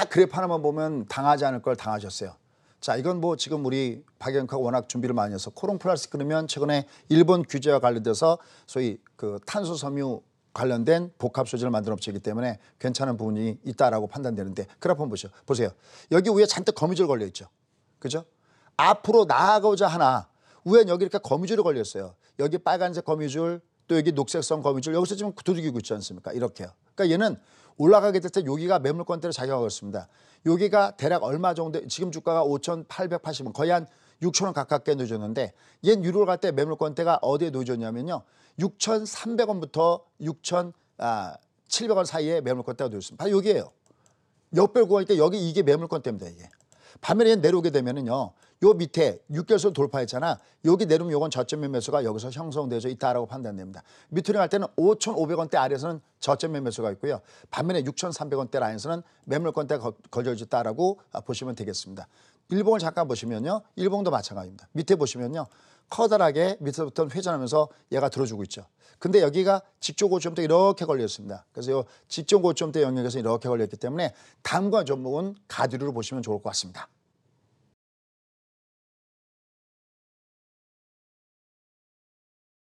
딱 그래프 하나만 보면 당하지 않을 걸 당하셨어요. 자, 이건 뭐 지금 우리 박영카가 워낙 준비를 많이 해서 코롱 플라스틱 그러면 최근에 일본 규제와 관련돼서 소위 그 탄소 섬유 관련된 복합 소재를 만든 업체이기 때문에 괜찮은 부분이 있다라고 판단되는데 그래프 한번 보죠. 보세요. 여기 위에 잔뜩 거미줄 걸려 있죠. 그죠? 앞으로 나아가고자 하나 우연 여기 이렇게 거미줄이 걸렸어요. 여기 빨간색 거미줄, 또 여기 녹색성 거미줄 여기서 지금 두들기고 있지 않습니까? 이렇게요. 그러니까 얘는 올라가게 됐을 때 여기가 매물권대로 작용하고 있습니다. 여기가 대략 얼마 정도 지금 주가가 5,880원 거의 한 6천원 가깝게 놓여는데얜 유로를 갈때 매물권대가 어디에 놓여졌냐면요. 6,300원부터 6,700원 아, 사이에 매물권대가 놓여있습니다. 바로 여기예요 역별 구할 때 여기 이게 매물권대입니다. 이게. 반면에 내려오게 되면은요. 요 밑에 6개월 돌파했잖아. 여기 내려면 요건 저점 매매수가 여기서 형성돼서 있다라고 판단됩니다. 밑으로 할 때는 5,500원대 아래에서는 저점 매매수가 있고요. 반면에 6,300원대 라인에서는 매물권대가 걸려있다라고 아, 보시면 되겠습니다. 일봉을 잠깐 보시면요. 일봉도 마찬가지입니다. 밑에 보시면요. 커다랗게 밑에부터 회전하면서 얘가 들어주고 있죠. 근데 여기가 직조 고점대 이렇게 걸렸습니다. 그래서 요 직조 고점대 영역에서 이렇게 걸렸기 때문에 다음과 종목은 가두리로 보시면 좋을 것 같습니다.